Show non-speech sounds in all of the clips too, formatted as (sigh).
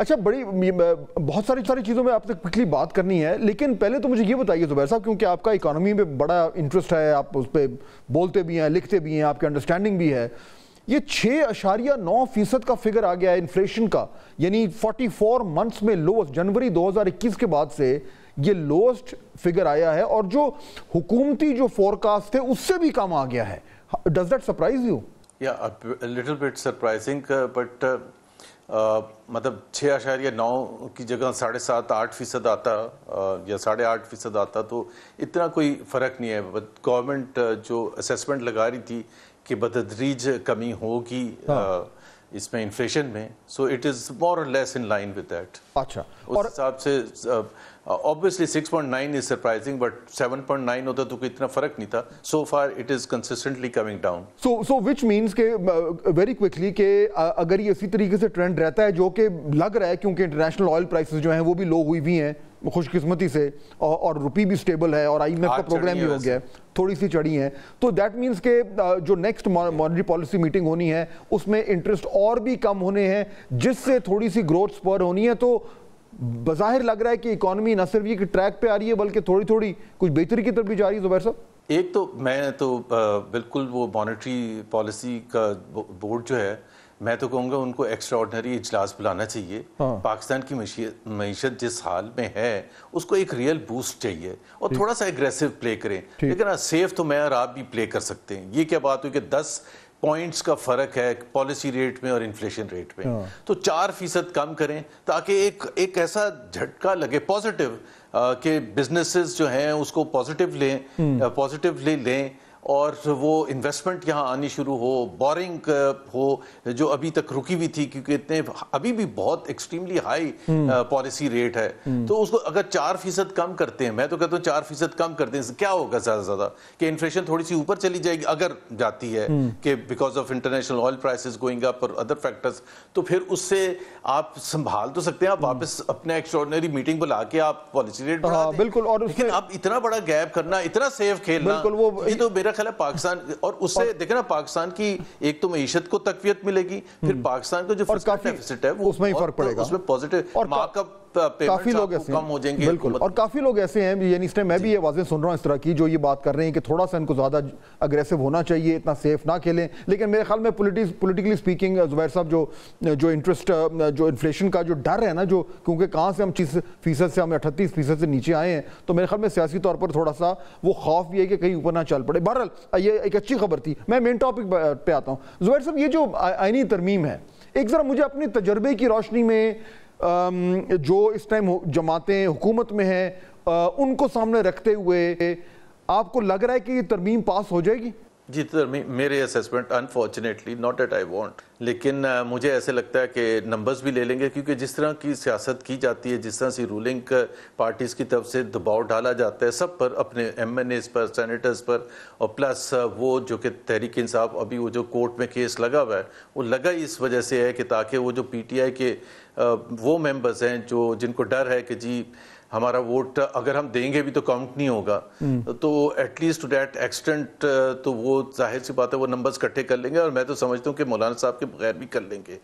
अच्छा बड़ी बहुत सारी सारी चीज़ों में आपसे पिछली बात करनी है लेकिन पहले तो मुझे ये बताइए जुबैर साहब क्योंकि आपका इकानमी में बड़ा इंटरेस्ट है आप उस पर बोलते भी हैं लिखते भी हैं आपकी अंडरस्टैंडिंग भी है ये छः अशारिया नौ फीसद का फिगर आ गया है इन्फ्लेशन का यानी 44 मंथ्स में लोएस्ट जनवरी 2021 के बाद से ये लोएस्ट फिगर आया है और जो हुकूमती जो फोरकास्ट थे उससे भी कम आ गया है डज दैट सरप्राइज यू या little bit surprising but ah, मतलब छः या नौ की जगह साढ़े सात आठ फीसद आता आ, या साढ़े आठ फीसद आता तो इतना कोई फ़र्क नहीं है गवर्नमेंट जो असेसमेंट लगा रही थी कि बदतरीज कमी होगी हाँ। इसमें इन्फ्लेशन में so it is more or less in line with that अच्छा उस हिसाब से obviously six point nine is surprising but seven point nine होता तो कोई इतना फर्क नहीं था so far it is consistently coming down so so which means के वेरी क्विकली के अगर ये इसी तरीके से ट्रेंड रहता है जो कि लग रहा है क्योंकि इंटरनेशनल ऑयल प्राइसेस जो हैं वो भी लो हुई हुई हैं खुशकिस्मती से और, और रुपी भी स्टेबल है और आईएमएफ का प्रोग्राम हाँ, भी हो गया है थोड़ी सी चढ़ी है तो दैट मींस के जो नेक्स्ट मॉनिटरी पॉलिसी मीटिंग होनी है उसमें इंटरेस्ट और भी कम होने हैं जिससे थोड़ी सी ग्रोथ स्पर होनी है तो बाहिर लग रहा है कि इकोनॉमी न सिर्फ ये कि ट्रैक पे आ रही है बल्कि थोड़ी थोड़ी कुछ बेहतरी की तरफ भी जा रही है जुबैर साहब एक तो मैं तो बिल्कुल वो मॉनेटरी पॉलिसी का बोर्ड जो है मैं तो कहूँगा उनको एक्स्ट्रा ऑर्डनरी इजलास बुलाना चाहिए हाँ। पाकिस्तान की मीशत जिस हाल में है उसको एक रियल बूस्ट चाहिए और थोड़ा सा एग्रेसिव प्ले करें लेकिन सेफ हाँ, तो मैं और आप भी प्ले कर सकते हैं ये क्या बात हुई कि दस पॉइंट्स का फ़र्क है पॉलिसी रेट में और इन्फ्लेशन रेट में हाँ। तो चार फीसद कम करें ताकि एक एक ऐसा झटका लगे पॉजिटिव के बिजनेसेस जो हैं उसको पॉजिटिव लें पॉजिटिवली हम्म। लें और वो इन्वेस्टमेंट यहाँ आनी शुरू हो बोरिंग हो जो अभी तक रुकी हुई थी क्योंकि इतने अभी भी बहुत एक्सट्रीमली हाई पॉलिसी रेट है हम्म। तो उसको अगर चार फीसद कम करते हैं मैं तो कहता हूँ चार फीसद कम करते हैं क्या होगा ज्यादा से ज्यादा कि इन्फ्लेशन थोड़ी सी ऊपर चली जाएगी अगर जाती है हम्म। कि because of international oil prices going up और अदर फैक्टर्स तो फिर उससे आप संभाल तो सकते हैं आप हम्म। वापस अपने एक्स्ट्रॉर्डनरी मीटिंग बुला के आप पॉलिसी रेट बढ़ा हाँ, बिल्कुल और लेकिन आप इतना बड़ा गैप करना इतना सेफ खेलना बिल्कुल वो ये तो मेरा मेरा ख्याल है पाकिस्तान और उससे देखे ना पाकिस्तान की एक तो मीशत को तकवीत मिलेगी फिर हम्म। पाकिस्तान का जो काफी है वो उसमें फर्क पड़ेगा उसमें पॉजिटिव मार्कअप काफी लोग ऐसे कम हो जाएंगे बिल्कुल और काफी लोग ऐसे हैं यानी इस टाइम मैं भी ये आवाज़ें सुन रहा हूँ इस तरह की जो ये बात कर रहे हैं कि थोड़ा सा इनको ज़्यादा अग्रेसिव होना चाहिए इतना सेफ ना खेलें लेकिन मेरे ख्याल में पोलिटिकली स्पीकिंग जुबैर साहब जो जो इंटरेस्ट जो इन्फ्लेशन का जो डर है ना जो क्योंकि कहाँ से हम चीस फीसद से हम अठतीस फीसद से नीचे आए हैं तो मेरे ख्याल में सियासी तौर पर थोड़ा सा वो खौफ भी है कि कहीं ऊपर ना चल पड़े बहरहाल ये एक अच्छी खबर थी मैं मेन टॉपिक पे आता हूँ जुबैर साहब ये जो आइनी तरमीम है एक ज़रा मुझे अपने तजर्बे की रोशनी में जो इस टाइम जमातें हुकूमत में हैं उनको सामने रखते हुए आपको लग रहा है कि ये तरमीम पास हो जाएगी जी सर तो मेरे assessment unfortunately not at I want लेकिन मुझे ऐसे लगता है कि नंबर्स भी ले लेंगे क्योंकि जिस तरह की सियासत की जाती है जिस तरह से रूलिंग पार्टीज़ की तरफ से दबाव डाला जाता है सब पर अपने एम एन एज पर सैनिटर्स पर और प्लस वो जो कि तहरीक इंसाफ अभी वो जो कोर्ट में केस लगा हुआ है वो लगा इस वजह से है कि ताकि वो जो पी टी आई के वो मेम्बर्स हैं जो जिनको डर है कि जी हमारा वोट अगर हम देंगे भी तो काउंट नहीं होगा हम्म। तो एटलीस्ट टू डेट एक्सटेंट तो वो जाहिर सी बात है वो नंबर्स इकट्ठे कर लेंगे और मैं तो समझता हूँ कि मौलाना साहब के बगैर भी कर लेंगे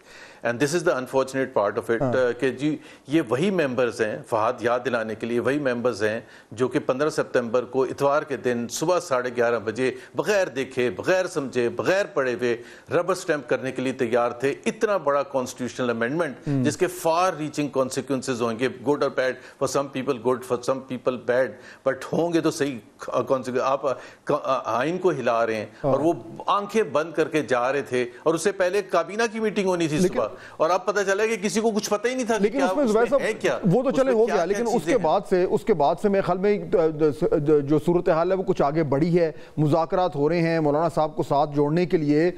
and this is the unfortunate part of it कि जी ये वही मेंबर्स हैं फहाद याद दिलाने के लिए वही मेंबर्स हैं जो कि पंद्रह सितंबर को इतवार के दिन सुबह साढ़े ग्यारह बजे बगैर देखे बगैर समझे बगैर पढ़े हुए रबर स्टैम्प करने के लिए तैयार थे इतना बड़ा कॉन्स्टिट्यूशनल हम्म। अमेंडमेंट जिसके फार रीचिंग कॉन्सिक्वेंसेज होंगे गुड और bad for some people good for some people bad but होंगे तो सही आप आइन हाँ, को हिला रहे हैं और वो आंखें बंद करके जा रहे थे और उससे पहले काबीना की मीटिंग होनी थी सुबह और अब पता चला कि किसी को कुछ पता ही नहीं था लेकिन उसमें उसमें है क्या वो तो चले हो गया लेकिन उसके बाद से उसके बाद से मेरे ख्याल में जो सूरत हाल है वो कुछ आगे बढ़ी है मुजाकर हो रहे हैं मौलाना साहब को साथ जोड़ने के लिए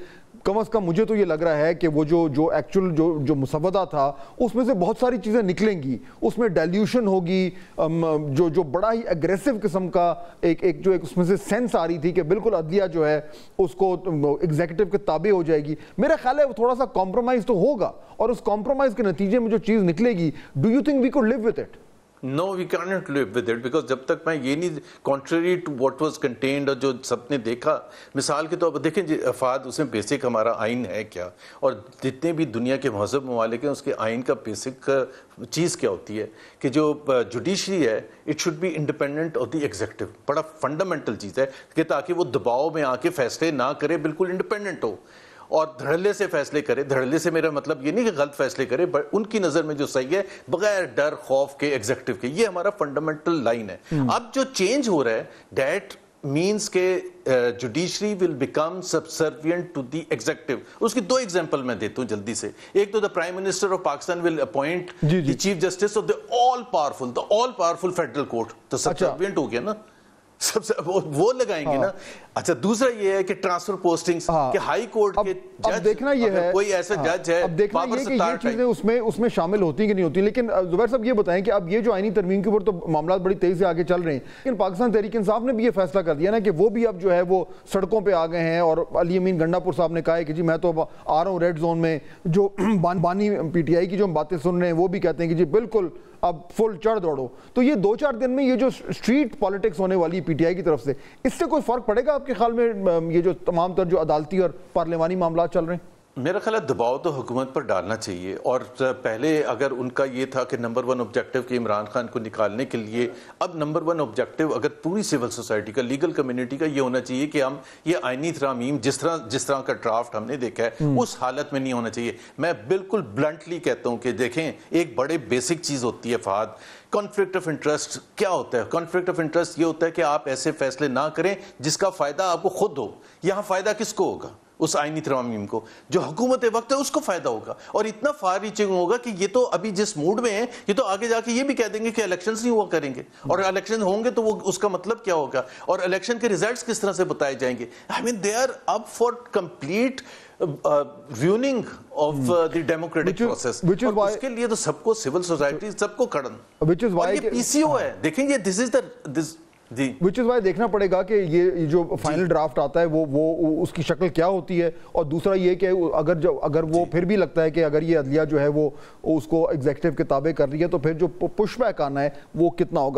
कम अज़ कम मुझे तो ये लग रहा है कि वो जो जो एक्चुअल जो जो मुसवदा था उसमें से बहुत सारी चीज़ें निकलेंगी उसमें डेल्यूशन होगी जो जो बड़ा ही एग्रेसिव किस्म का एक एक जो एक उसमें से सेंस आ रही थी कि बिल्कुल अदलिया जो है उसको एग्जीक्यूटिव के ताबे हो जाएगी मेरा ख्याल है वो थोड़ा सा कॉम्प्रोमाइज़ तो होगा और उस कॉम्प्रोमाइज़ के नतीजे में जो चीज़ निकलेगी do you think we could live with it no we cannot live with it because जब तक मैं ये नहीं contrary to what was contained और जो सबने देखा मिसाल के तौर तो पर देखें अफाद उसमें बेसिक हमारा आइन है क्या और जितने भी दुनिया के महजब ममालिक हैं उसके आइन का बेसिक चीज़ क्या होती है कि जो जुडिशरी है it should be independent of the executive बड़ा फंडामेंटल चीज़ है कि ताकि वो दबाव में आके फैसले ना करे बिल्कुल इंडिपेंडेंट हो और धड़ल्ले से फैसले करे धड़ल्ले से मेरा मतलब ये नहीं कि गलत फैसले करे बट उनकी नजर में जो सही है बगैर डर खौफ के एग्जेक्टिव के ये हमारा फंडामेंटल लाइन है हम्म। अब जो चेंज हो रहा है डेट मीन्स के judiciary will become subservient to the executive उसकी दो एग्जाम्पल मैं देता हूँ जल्दी से एक तो the prime minister of Pakistan will appoint the chief justice of the all powerful the all powerful federal court तो सबसर्वियंट अच्छा। हो गया ना सबसे वो, वो लगाएंगे हाँ। ना अच्छा दूसरा ये है कि ट्रांसफर पोस्टिंग्स हाँ। कि हाई कोर्ट अब, के जज अब देखना ये है कोई ऐसा हाँ। जज है अब देखना ये कि ये चीजें उसमें उसमें शामिल होती कि नहीं होती लेकिन जुबैर साहब ये बताएं कि अब ये जो आईनी तरमीम के ऊपर तो मामला बड़ी तेजी से आगे चल रहे हैं लेकिन पाकिस्तान तहरीक इंसाफ ने भी ये फैसला कर दिया ना कि वो भी अब जो है वो सड़कों पर आ गए हैं और अली अमीन गंडापुर साहब ने कहा है कि जी मैं तो अब आ रहा हूँ रेड जोन में जो (clears throat) बानी पीटीआई की जो हम बातें सुन रहे हैं वो भी कहते हैं कि जी बिल्कुल अब फुल चढ़ दौड़ो तो ये दो चार दिन में ये जो स्ट्रीट पॉलिटिक्स होने वाली पीटीआई की तरफ से इससे कोई फर्क पड़ेगा आपके ख्याल में ये जो तमाम तर जो अदालती और पार्लियामानी मामला चल रहे हैं मेरा ख्याल है दबाव तो हुकूमत पर डालना चाहिए और पहले अगर उनका ये था कि नंबर वन ऑब्जेक्टिव कि इमरान खान को निकालने के लिए अब नंबर वन ऑब्जेक्टिव अगर पूरी सिविल सोसाइटी का लीगल कम्युनिटी का ये होना चाहिए कि हम ये आइनी तरामीम जिस तरह जिस तरह का ड्राफ्ट हमने देखा है हम्म। उस हालत में नहीं होना चाहिए मैं बिल्कुल ब्लंटली कहता हूँ कि देखें एक बड़े बेसिक चीज़ होती है फहाद कॉन्फ्लिक्ट ऑफ इंटरेस्ट क्या होता है कॉन्फ्लिक्ट ऑफ इंटरेस्ट ये होता है कि आप ऐसे फैसले ना करें जिसका फ़ायदा आपको खुद हो यहाँ फ़ायदा किसको होगा उस आइनी तरमीम को जो हुकूमत वक्त है उसको फ़ायदा होगा और इतना फार रीचिंग होगा कि ये तो अभी जिस मूड में है ये तो आगे जाके ये भी कह देंगे कि इलेक्शन नहीं हुआ करेंगे और इलेक्शन होंगे तो वो उसका मतलब क्या होगा और इलेक्शन के रिजल्ट किस तरह से बताए जाएंगे I mean they are up for complete ruining of the democratic process उसके लिए तो सबको सिविल सोसाइटी सबको कड़न इज पीसीओ है हाँ। देखेंगे this is the this G which is Y देखना पड़ेगा कि ये जो फाइनल ड्राफ्ट आता है वो वो उसकी शक्ल क्या होती है और दूसरा ये कि अगर जब अगर वो फिर भी लगता है कि अगर ये अदलिया जो है वो उसको एग्जेक्टिव किताबें कर रही है तो फिर जो पुशबैक आना है वो कितना होगा